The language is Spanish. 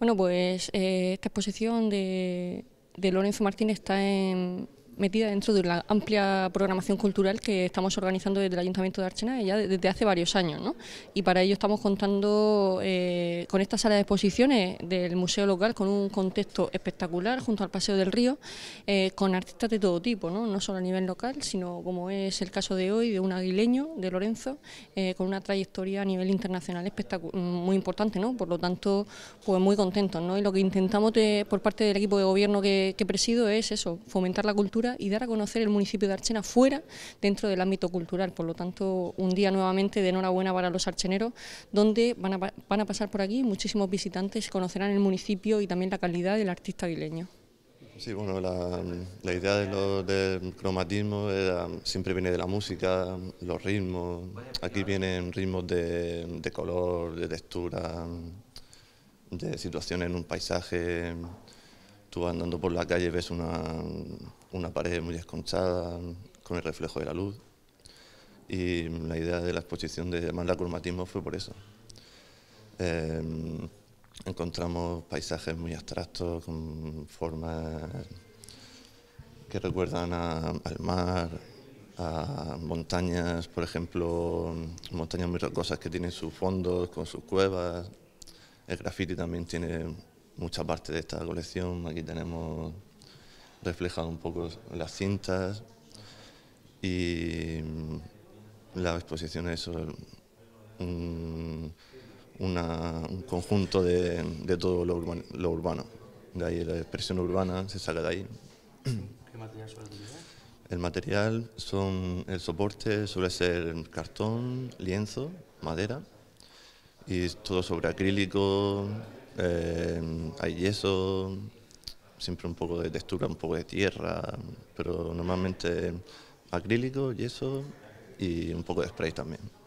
Bueno, pues eh, esta exposición de, de Lorenzo Martínez está en, metida dentro de la amplia programación cultural que estamos organizando desde el Ayuntamiento de Archena ya desde hace varios años. ¿no? Y para ello estamos contando eh, con esta sala de exposiciones del museo local con un contexto espectacular junto al Paseo del Río, eh, con artistas de todo tipo, ¿no? no solo a nivel local, sino como es el caso de hoy de un aguileño, de Lorenzo, eh, con una trayectoria a nivel internacional muy importante. ¿no? Por lo tanto, pues muy contentos. ¿no? Y lo que intentamos por parte del equipo de gobierno que presido es eso, fomentar la cultura y dar a conocer el municipio de Archena fuera dentro del ámbito cultural. Por lo tanto, un día nuevamente de enhorabuena para los archeneros, donde van a, van a pasar por aquí muchísimos visitantes, conocerán el municipio y también la calidad del artista guileño. Sí, bueno, la, la idea de del cromatismo eh, siempre viene de la música, los ritmos. Aquí vienen ritmos de, de color, de textura, de situaciones en un paisaje. Tú andando por la calle ves una, pared muy esconchada con el reflejo de la luz y la idea de la exposición de llamarla cromatismo fue por eso. Eh, encontramos paisajes muy abstractos con formas que recuerdan al mar, a montañas, por ejemplo, montañas muy rocosas que tienen sus fondos con sus cuevas. El graffiti también tiene mucha parte de esta colección. Aquí tenemos reflejado un poco las cintas y mm, la exposición es un, conjunto de, todo lo, urbano. De ahí la expresión urbana se saca de ahí. ¿Qué material suele utilizar? El material son el soporte suele ser cartón, lienzo, madera y todo sobre acrílico, eh, hay yeso, siempre un poco de textura, un poco de tierra, pero normalmente acrílico, yeso y un poco de spray también.